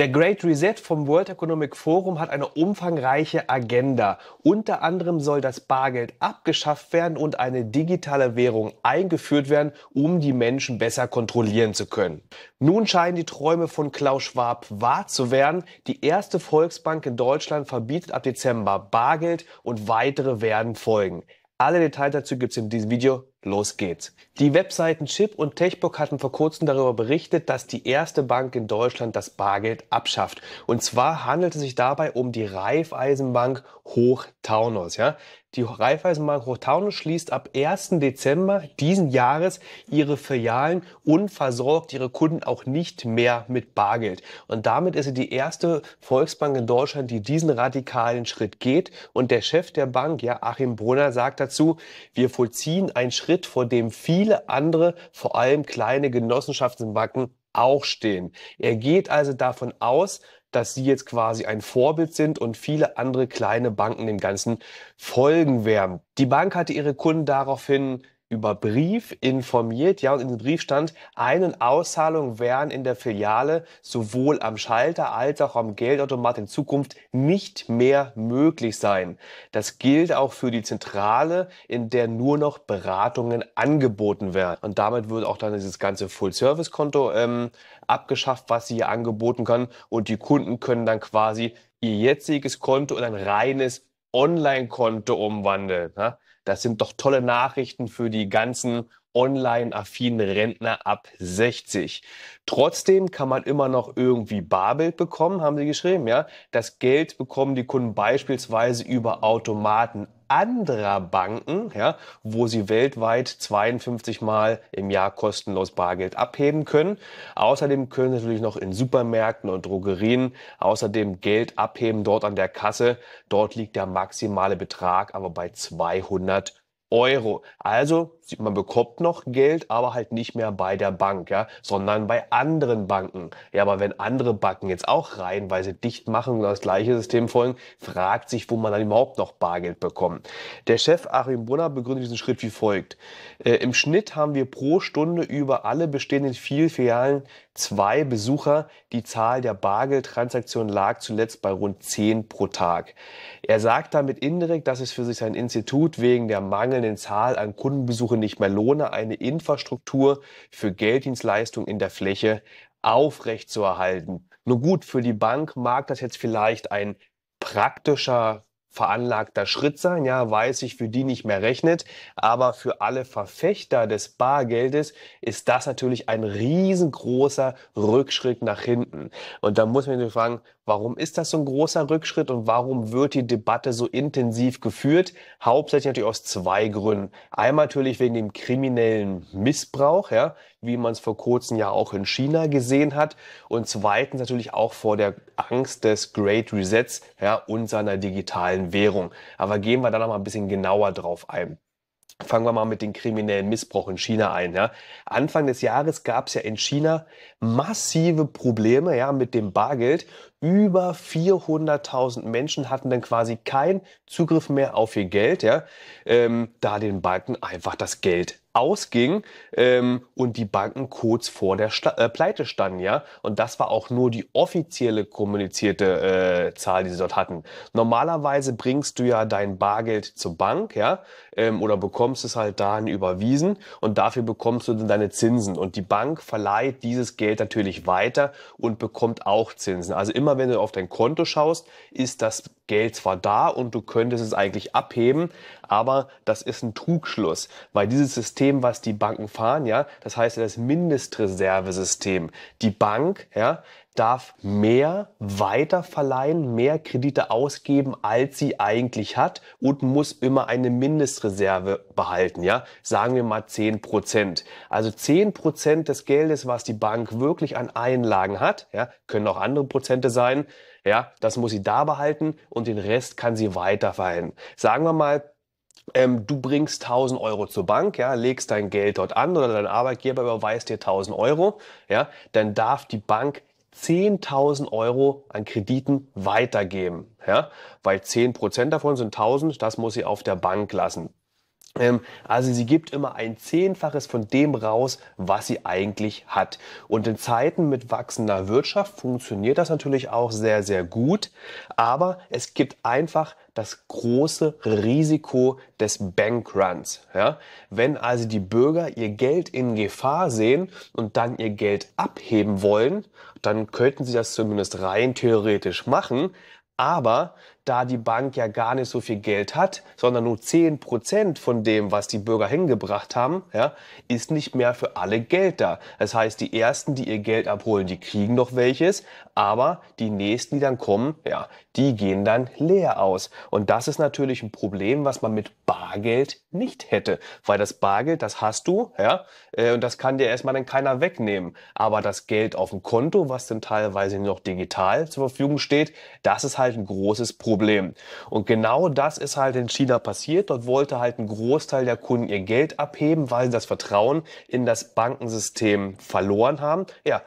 Der Great Reset vom World Economic Forum hat eine umfangreiche Agenda. Unter anderem soll das Bargeld abgeschafft werden und eine digitale Währung eingeführt werden, um die Menschen besser kontrollieren zu können. Nun scheinen die Träume von Klaus Schwab wahr zu werden. Die erste Volksbank in Deutschland verbietet ab Dezember Bargeld und weitere werden folgen. Alle Details dazu gibt es in diesem Video. Los geht's. Die Webseiten Chip und Techbook hatten vor kurzem darüber berichtet, dass die erste Bank in Deutschland das Bargeld abschafft. Und zwar handelt es sich dabei um die Raiffeisenbank Hochtaunus. Ja? Die Raiffeisenbank Hochtaunus schließt ab 1. Dezember diesen Jahres ihre Filialen und versorgt ihre Kunden auch nicht mehr mit Bargeld. Und damit ist sie die erste Volksbank in Deutschland, die diesen radikalen Schritt geht. Und der Chef der Bank, ja, Achim Brunner, sagt dazu, wir vollziehen einen Schritt Schritt, vor dem viele andere, vor allem kleine Genossenschaften auch stehen. Er geht also davon aus, dass sie jetzt quasi ein Vorbild sind und viele andere kleine Banken dem Ganzen folgen werden. Die Bank hatte ihre Kunden daraufhin über Brief informiert. Ja, und in dem Brief stand, Ein- und Auszahlungen werden in der Filiale sowohl am Schalter als auch am Geldautomat in Zukunft nicht mehr möglich sein. Das gilt auch für die Zentrale, in der nur noch Beratungen angeboten werden. Und damit wird auch dann dieses ganze Full-Service-Konto ähm, abgeschafft, was sie hier angeboten kann. Und die Kunden können dann quasi ihr jetziges Konto in ein reines Online-Konto umwandeln. Ja? Das sind doch tolle Nachrichten für die ganzen online-affinen Rentner ab 60. Trotzdem kann man immer noch irgendwie Bargeld bekommen, haben sie geschrieben, ja. Das Geld bekommen die Kunden beispielsweise über Automaten anderer Banken, ja, wo sie weltweit 52 Mal im Jahr kostenlos Bargeld abheben können. Außerdem können sie natürlich noch in Supermärkten und Drogerien außerdem Geld abheben dort an der Kasse. Dort liegt der maximale Betrag aber bei 200 Euro. Also man bekommt noch Geld, aber halt nicht mehr bei der Bank, ja, sondern bei anderen Banken. Ja, aber wenn andere Banken jetzt auch reihenweise dicht machen und das gleiche System folgen, fragt sich, wo man dann überhaupt noch Bargeld bekommt. Der Chef Achim Brunner begründet diesen Schritt wie folgt. Äh, Im Schnitt haben wir pro Stunde über alle bestehenden vier Filialen zwei Besucher, die Zahl der Bargeldtransaktionen lag zuletzt bei rund 10 pro Tag. Er sagt damit indirekt, dass es für sich sein Institut wegen der mangelnden Zahl an Kundenbesuchen nicht mehr lohne, eine Infrastruktur für Gelddienstleistungen in der Fläche aufrechtzuerhalten. Nur gut, für die Bank mag das jetzt vielleicht ein praktischer veranlagter Schritt sein, ja, weiß ich, für die nicht mehr rechnet. Aber für alle Verfechter des Bargeldes ist das natürlich ein riesengroßer Rückschritt nach hinten. Und da muss man sich fragen, Warum ist das so ein großer Rückschritt und warum wird die Debatte so intensiv geführt? Hauptsächlich natürlich aus zwei Gründen. Einmal natürlich wegen dem kriminellen Missbrauch, ja, wie man es vor kurzem ja auch in China gesehen hat. Und zweitens natürlich auch vor der Angst des Great Resets ja, und seiner digitalen Währung. Aber gehen wir da noch mal ein bisschen genauer drauf ein. Fangen wir mal mit dem kriminellen Missbrauch in China ein. Ja. Anfang des Jahres gab es ja in China massive Probleme ja, mit dem Bargeld. Über 400.000 Menschen hatten dann quasi keinen Zugriff mehr auf ihr Geld, ja, ähm, da den Banken einfach das Geld ausging ähm, und die Banken kurz vor der Sta äh, Pleite standen, ja. Und das war auch nur die offizielle kommunizierte äh, Zahl, die sie dort hatten. Normalerweise bringst du ja dein Bargeld zur Bank, ja, ähm, oder bekommst es halt dahin überwiesen und dafür bekommst du dann deine Zinsen. Und die Bank verleiht dieses Geld natürlich weiter und bekommt auch Zinsen. Also immer wenn du auf dein Konto schaust, ist das Geld zwar da und du könntest es eigentlich abheben, aber das ist ein Trugschluss, weil dieses System, was die Banken fahren, ja, das heißt ja das Mindestreservesystem. Die Bank, ja, darf mehr weiterverleihen, mehr Kredite ausgeben, als sie eigentlich hat und muss immer eine Mindestreserve behalten, ja? Sagen wir mal 10 Prozent. Also 10 Prozent des Geldes, was die Bank wirklich an Einlagen hat, ja, können auch andere Prozente sein, ja, das muss sie da behalten und den Rest kann sie weiterverhalten. Sagen wir mal, ähm, du bringst 1000 Euro zur Bank, ja, legst dein Geld dort an oder dein Arbeitgeber überweist dir 1000 Euro, ja, dann darf die Bank 10.000 Euro an Krediten weitergeben, ja, weil 10% davon sind 1000, das muss sie auf der Bank lassen. Ähm, also sie gibt immer ein Zehnfaches von dem raus, was sie eigentlich hat. Und in Zeiten mit wachsender Wirtschaft funktioniert das natürlich auch sehr, sehr gut. Aber es gibt einfach das große Risiko des Bankruns. Ja? Wenn also die Bürger ihr Geld in Gefahr sehen und dann ihr Geld abheben wollen, dann könnten sie das zumindest rein theoretisch machen. Aber da die Bank ja gar nicht so viel Geld hat, sondern nur 10% von dem, was die Bürger hingebracht haben, ja, ist nicht mehr für alle Geld da. Das heißt, die Ersten, die ihr Geld abholen, die kriegen noch welches, aber die nächsten, die dann kommen, ja, die gehen dann leer aus. Und das ist natürlich ein Problem, was man mit Bargeld nicht hätte, weil das Bargeld, das hast du, ja, äh, und das kann dir erstmal dann keiner wegnehmen. Aber das Geld auf dem Konto, was dann teilweise noch digital zur Verfügung steht, das ist halt ein großes Problem. Und genau das ist halt in China passiert. Dort wollte halt ein Großteil der Kunden ihr Geld abheben, weil sie das Vertrauen in das Bankensystem verloren haben. Ja,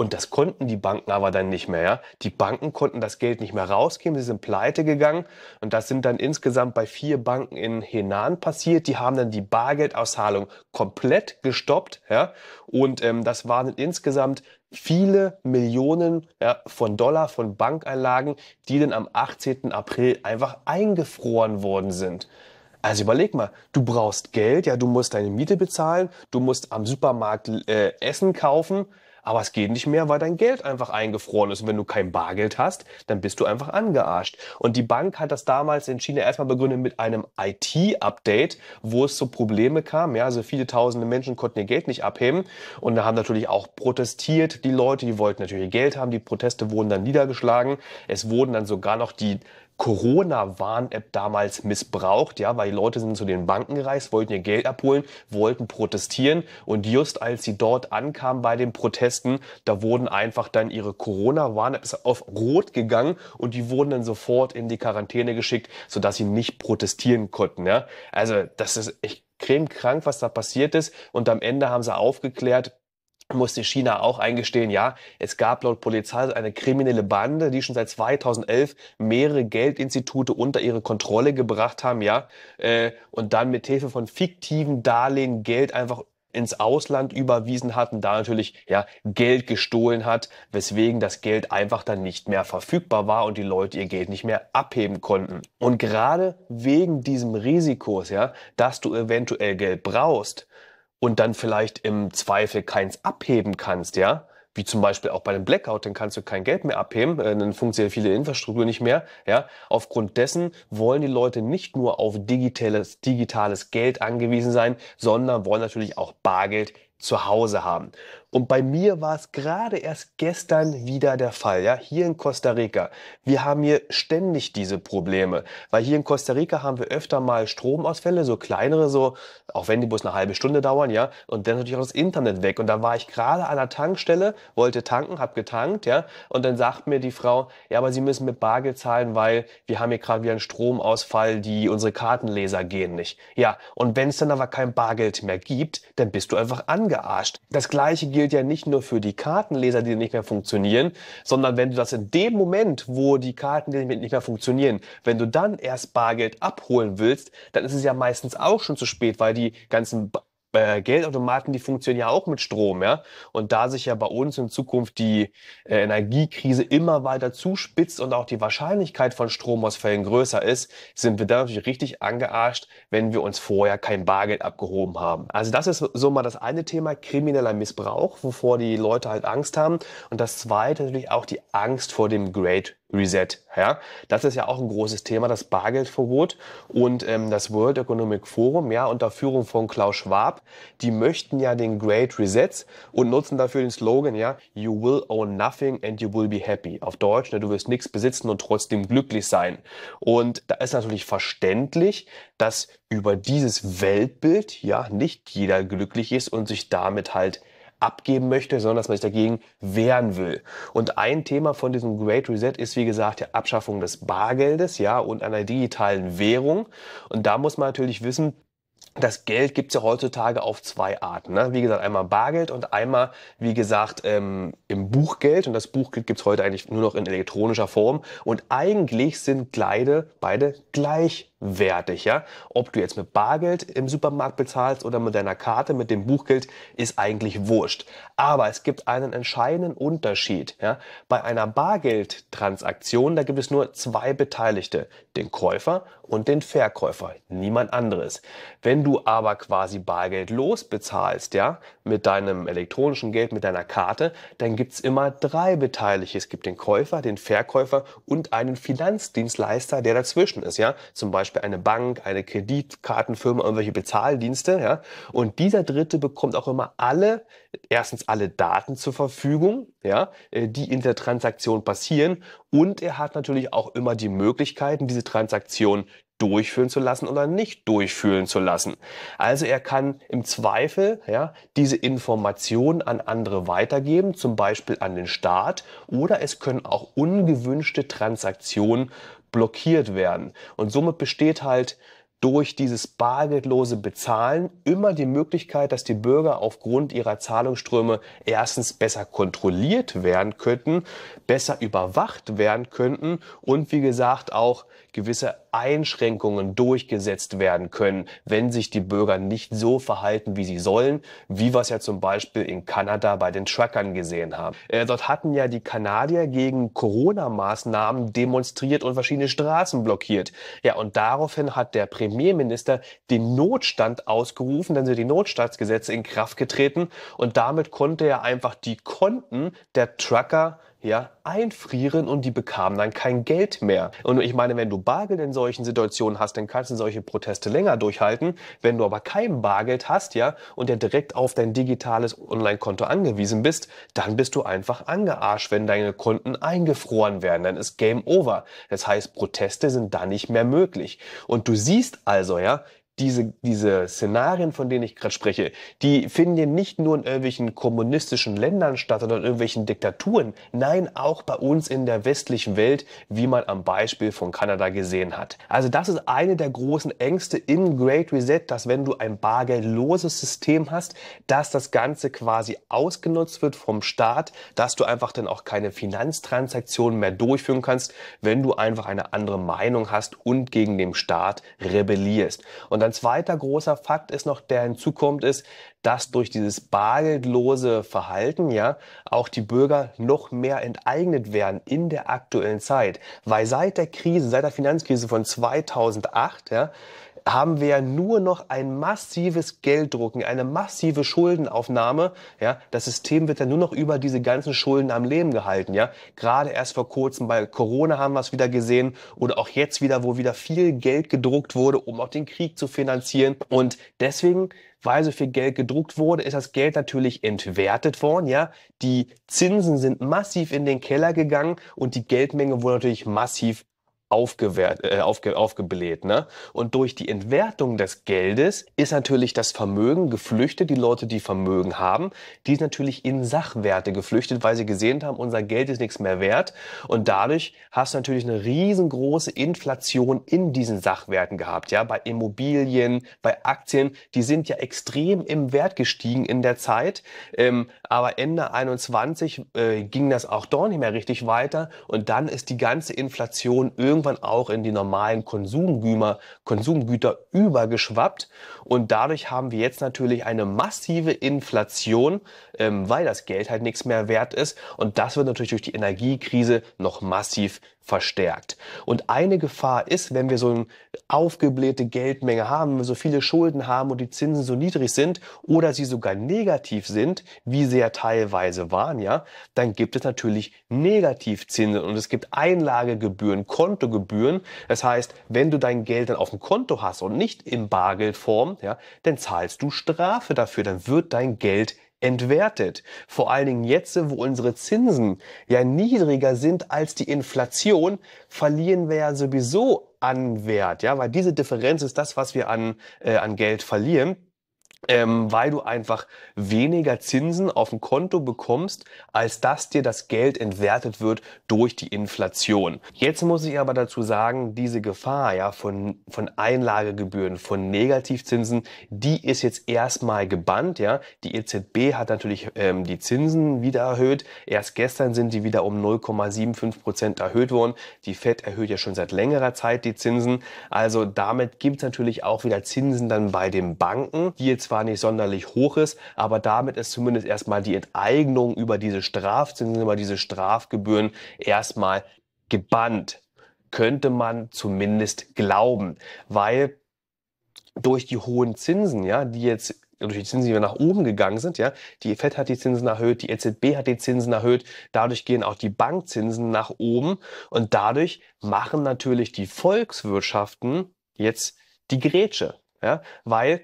und das konnten die Banken aber dann nicht mehr. Ja? Die Banken konnten das Geld nicht mehr rausgeben, sie sind pleite gegangen. Und das sind dann insgesamt bei vier Banken in Henan passiert. Die haben dann die Bargeldauszahlung komplett gestoppt. Ja? Und ähm, das waren insgesamt viele Millionen ja, von Dollar von Bankeinlagen, die dann am 18. April einfach eingefroren worden sind. Also überleg mal, du brauchst Geld, ja, du musst deine Miete bezahlen, du musst am Supermarkt äh, Essen kaufen, aber es geht nicht mehr, weil dein Geld einfach eingefroren ist. Und wenn du kein Bargeld hast, dann bist du einfach angearscht. Und die Bank hat das damals in China erstmal begründet mit einem IT-Update, wo es zu Probleme kam. Ja, also viele tausende Menschen konnten ihr Geld nicht abheben. Und da haben natürlich auch protestiert die Leute, die wollten natürlich ihr Geld haben. Die Proteste wurden dann niedergeschlagen. Es wurden dann sogar noch die Corona-Warn-App damals missbraucht, ja, weil die Leute sind zu den Banken gereist, wollten ihr Geld abholen, wollten protestieren und just als sie dort ankamen bei den Protesten, da wurden einfach dann ihre Corona-Warn-Apps auf Rot gegangen und die wurden dann sofort in die Quarantäne geschickt, sodass sie nicht protestieren konnten, ja. Also, das ist echt cremekrank, was da passiert ist und am Ende haben sie aufgeklärt, musste China auch eingestehen, ja, es gab laut Polizei eine kriminelle Bande, die schon seit 2011 mehrere Geldinstitute unter ihre Kontrolle gebracht haben, ja, äh, und dann mit Hilfe von fiktiven Darlehen Geld einfach ins Ausland überwiesen hat und da natürlich ja Geld gestohlen hat, weswegen das Geld einfach dann nicht mehr verfügbar war und die Leute ihr Geld nicht mehr abheben konnten. Und gerade wegen diesem Risikos, ja, dass du eventuell Geld brauchst, und dann vielleicht im Zweifel keins abheben kannst, ja, wie zum Beispiel auch bei einem Blackout, dann kannst du kein Geld mehr abheben, äh, dann funktioniert viele Infrastruktur nicht mehr. Ja, aufgrund dessen wollen die Leute nicht nur auf digitales, digitales Geld angewiesen sein, sondern wollen natürlich auch Bargeld zu Hause haben. Und bei mir war es gerade erst gestern wieder der Fall, ja, hier in Costa Rica. Wir haben hier ständig diese Probleme, weil hier in Costa Rica haben wir öfter mal Stromausfälle, so kleinere, so, auch wenn die bloß eine halbe Stunde dauern, ja, und dann natürlich auch das Internet weg. Und da war ich gerade an der Tankstelle, wollte tanken, hab getankt, ja, und dann sagt mir die Frau, ja, aber Sie müssen mit Bargeld zahlen, weil wir haben hier gerade wieder einen Stromausfall, die unsere Kartenleser gehen nicht. Ja, und wenn es dann aber kein Bargeld mehr gibt, dann bist du einfach angearscht. Das gleiche gilt ja nicht nur für die Kartenleser, die nicht mehr funktionieren, sondern wenn du das in dem Moment, wo die Kartenleser nicht mehr funktionieren, wenn du dann erst Bargeld abholen willst, dann ist es ja meistens auch schon zu spät, weil die ganzen bei Geldautomaten, die funktionieren ja auch mit Strom, ja. Und da sich ja bei uns in Zukunft die äh, Energiekrise immer weiter zuspitzt und auch die Wahrscheinlichkeit von Stromausfällen größer ist, sind wir da natürlich richtig angearscht, wenn wir uns vorher kein Bargeld abgehoben haben. Also das ist so mal das eine Thema, krimineller Missbrauch, wovor die Leute halt Angst haben. Und das zweite natürlich auch die Angst vor dem Great Reset. Ja? Das ist ja auch ein großes Thema, das Bargeldverbot und ähm, das World Economic Forum, ja, unter Führung von Klaus Schwab, die möchten ja den Great Reset und nutzen dafür den Slogan, ja, you will own nothing and you will be happy. Auf Deutsch, ne, du wirst nichts besitzen und trotzdem glücklich sein. Und da ist natürlich verständlich, dass über dieses Weltbild ja nicht jeder glücklich ist und sich damit halt abgeben möchte, sondern dass man sich dagegen wehren will. Und ein Thema von diesem Great Reset ist, wie gesagt, die Abschaffung des Bargeldes, ja, und einer digitalen Währung. Und da muss man natürlich wissen, das Geld gibt's ja heutzutage auf zwei Arten. Ne? Wie gesagt, einmal Bargeld und einmal, wie gesagt, ähm, im Buchgeld. Und das Buchgeld gibt's heute eigentlich nur noch in elektronischer Form. Und eigentlich sind Kleide beide gleichwertig. Ja? Ob du jetzt mit Bargeld im Supermarkt bezahlst oder mit deiner Karte, mit dem Buchgeld, ist eigentlich wurscht. Aber es gibt einen entscheidenden Unterschied. Ja? Bei einer Bargeldtransaktion, da gibt es nur zwei Beteiligte. Den Käufer und den Verkäufer. Niemand anderes. Wenn du aber quasi Bargeld losbezahlst, ja, mit deinem elektronischen Geld, mit deiner Karte, dann gibt es immer drei Beteiligte. Es gibt den Käufer, den Verkäufer und einen Finanzdienstleister, der dazwischen ist, ja. Zum Beispiel eine Bank, eine Kreditkartenfirma, irgendwelche Bezahldienste, ja. Und dieser Dritte bekommt auch immer alle, erstens alle Daten zur Verfügung, ja, äh, die in der Transaktion passieren. Und er hat natürlich auch immer die Möglichkeiten, diese Transaktion durchführen zu lassen oder nicht durchführen zu lassen. Also er kann im Zweifel ja, diese Informationen an andere weitergeben, zum Beispiel an den Staat, oder es können auch ungewünschte Transaktionen blockiert werden. Und somit besteht halt durch dieses bargeldlose Bezahlen immer die Möglichkeit, dass die Bürger aufgrund ihrer Zahlungsströme erstens besser kontrolliert werden könnten, besser überwacht werden könnten und wie gesagt auch gewisse Einschränkungen durchgesetzt werden können, wenn sich die Bürger nicht so verhalten, wie sie sollen, wie wir es ja zum Beispiel in Kanada bei den Truckern gesehen haben. Äh, dort hatten ja die Kanadier gegen Corona-Maßnahmen demonstriert und verschiedene Straßen blockiert. Ja, und daraufhin hat der Premierminister den Notstand ausgerufen, dann sind die Notstandsgesetze in Kraft getreten und damit konnte er einfach die Konten der Trucker ja, einfrieren und die bekamen dann kein Geld mehr. Und ich meine, wenn du Bargeld in solchen Situationen hast, dann kannst du solche Proteste länger durchhalten. Wenn du aber kein Bargeld hast, ja, und ja direkt auf dein digitales Online-Konto angewiesen bist, dann bist du einfach angearscht, wenn deine Konten eingefroren werden. Dann ist Game Over. Das heißt, Proteste sind da nicht mehr möglich. Und du siehst also, ja, diese, diese Szenarien, von denen ich gerade spreche, die finden ja nicht nur in irgendwelchen kommunistischen Ländern statt oder in irgendwelchen Diktaturen. Nein, auch bei uns in der westlichen Welt, wie man am Beispiel von Kanada gesehen hat. Also das ist eine der großen Ängste im Great Reset, dass wenn du ein bargeldloses System hast, dass das Ganze quasi ausgenutzt wird vom Staat, dass du einfach dann auch keine Finanztransaktionen mehr durchführen kannst, wenn du einfach eine andere Meinung hast und gegen den Staat rebellierst. Und ein zweiter großer Fakt ist noch, der hinzukommt, ist, dass durch dieses bargeldlose Verhalten ja auch die Bürger noch mehr enteignet werden in der aktuellen Zeit. Weil seit der Krise, seit der Finanzkrise von 2008, ja, haben wir ja nur noch ein massives Gelddrucken, eine massive Schuldenaufnahme. Ja, das System wird ja nur noch über diese ganzen Schulden am Leben gehalten. Ja, gerade erst vor kurzem bei Corona haben wir es wieder gesehen oder auch jetzt wieder, wo wieder viel Geld gedruckt wurde, um auch den Krieg zu finanzieren. Und deswegen weil so viel Geld gedruckt wurde, ist das Geld natürlich entwertet worden, ja. Die Zinsen sind massiv in den Keller gegangen und die Geldmenge wurde natürlich massiv aufgewert, äh, aufge, aufgebläht. Ne? Und durch die Entwertung des Geldes ist natürlich das Vermögen geflüchtet. Die Leute, die Vermögen haben, die sind natürlich in Sachwerte geflüchtet, weil sie gesehen haben, unser Geld ist nichts mehr wert. Und dadurch hast du natürlich eine riesengroße Inflation in diesen Sachwerten gehabt. Ja, bei Immobilien, bei Aktien, die sind ja extrem im Wert gestiegen in der Zeit. Ähm, aber Ende 21 äh, ging das auch dort nicht mehr richtig weiter und dann ist die ganze Inflation irgendwann auch in die normalen Konsumgüter, Konsumgüter übergeschwappt und dadurch haben wir jetzt natürlich eine massive Inflation, ähm, weil das Geld halt nichts mehr wert ist und das wird natürlich durch die Energiekrise noch massiv verstärkt. Und eine Gefahr ist, wenn wir so eine aufgeblähte Geldmenge haben, wenn wir so viele Schulden haben und die Zinsen so niedrig sind oder sie sogar negativ sind, wie sehr sehr teilweise waren, ja, dann gibt es natürlich Negativzinsen und es gibt Einlagegebühren, Kontogebühren. Das heißt, wenn du dein Geld dann auf dem Konto hast und nicht in Bargeldform, ja, dann zahlst du Strafe dafür, dann wird dein Geld entwertet. Vor allen Dingen jetzt, wo unsere Zinsen ja niedriger sind als die Inflation, verlieren wir ja sowieso an Wert, ja, weil diese Differenz ist das, was wir an, äh, an Geld verlieren ähm, weil du einfach weniger Zinsen auf dem Konto bekommst, als dass dir das Geld entwertet wird durch die Inflation. Jetzt muss ich aber dazu sagen, diese Gefahr ja, von, von Einlagegebühren, von Negativzinsen, die ist jetzt erstmal gebannt. Ja. Die EZB hat natürlich ähm, die Zinsen wieder erhöht. Erst gestern sind die wieder um 0,75 Prozent erhöht worden. Die FED erhöht ja schon seit längerer Zeit die Zinsen. Also damit gibt es natürlich auch wieder Zinsen dann bei den Banken, die jetzt zwar nicht sonderlich hoch ist, aber damit ist zumindest erstmal die Enteignung über diese Strafzinsen, über diese Strafgebühren erstmal gebannt. Könnte man zumindest glauben, weil durch die hohen Zinsen, ja, die jetzt durch die Zinsen, die wir nach oben gegangen sind, ja, die FED hat die Zinsen erhöht, die EZB hat die Zinsen erhöht, dadurch gehen auch die Bankzinsen nach oben und dadurch machen natürlich die Volkswirtschaften jetzt die Grätsche, ja, weil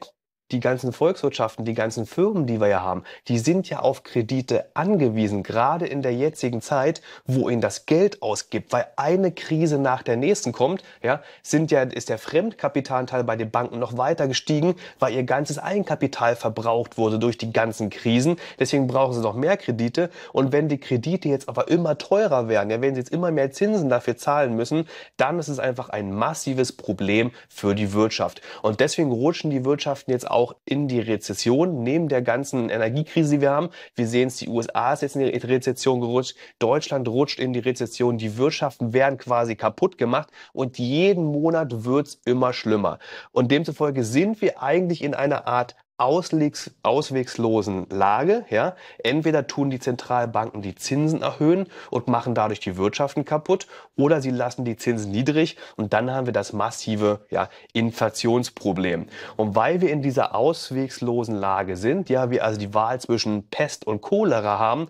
die ganzen Volkswirtschaften, die ganzen Firmen, die wir ja haben, die sind ja auf Kredite angewiesen, gerade in der jetzigen Zeit, wo ihnen das Geld ausgibt, weil eine Krise nach der nächsten kommt, ja, sind ja, ist der Fremdkapitalanteil bei den Banken noch weiter gestiegen, weil ihr ganzes Eigenkapital verbraucht wurde durch die ganzen Krisen. Deswegen brauchen sie noch mehr Kredite. Und wenn die Kredite jetzt aber immer teurer werden, ja, wenn sie jetzt immer mehr Zinsen dafür zahlen müssen, dann ist es einfach ein massives Problem für die Wirtschaft. Und deswegen rutschen die Wirtschaften jetzt auch in die Rezession, neben der ganzen Energiekrise, die wir haben. Wir sehen es, die USA ist jetzt in die Rezession gerutscht, Deutschland rutscht in die Rezession, die Wirtschaften werden quasi kaputt gemacht und jeden Monat wird's immer schlimmer. Und demzufolge sind wir eigentlich in einer Art auswegs auswegslosen Lage. Ja? Entweder tun die Zentralbanken die Zinsen erhöhen und machen dadurch die Wirtschaften kaputt, oder sie lassen die Zinsen niedrig und dann haben wir das massive ja, Inflationsproblem. Und weil wir in dieser auswegslosen Lage sind, ja, wir also die Wahl zwischen Pest und Cholera haben,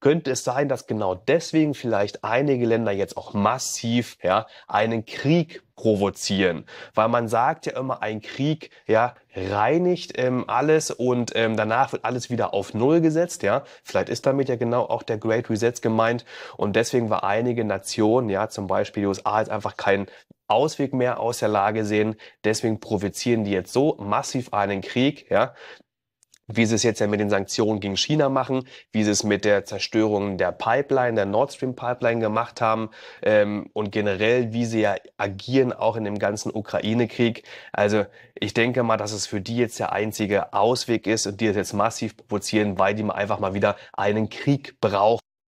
könnte es sein, dass genau deswegen vielleicht einige Länder jetzt auch massiv ja, einen Krieg provozieren. Weil man sagt ja immer, ein Krieg ja, reinigt ähm, alles und ähm, danach wird alles wieder auf Null gesetzt. Ja? Vielleicht ist damit ja genau auch der Great Reset gemeint. Und deswegen war einige Nationen, ja, zum Beispiel die USA, jetzt einfach keinen Ausweg mehr aus der Lage sehen. Deswegen provozieren die jetzt so massiv einen Krieg, ja, wie sie es jetzt ja mit den Sanktionen gegen China machen, wie sie es mit der Zerstörung der Pipeline, der Nord Stream Pipeline gemacht haben ähm, und generell, wie sie ja agieren, auch in dem ganzen Ukraine-Krieg. Also ich denke mal, dass es für die jetzt der einzige Ausweg ist und die es jetzt massiv provozieren, weil die mal einfach mal wieder einen Krieg brauchen.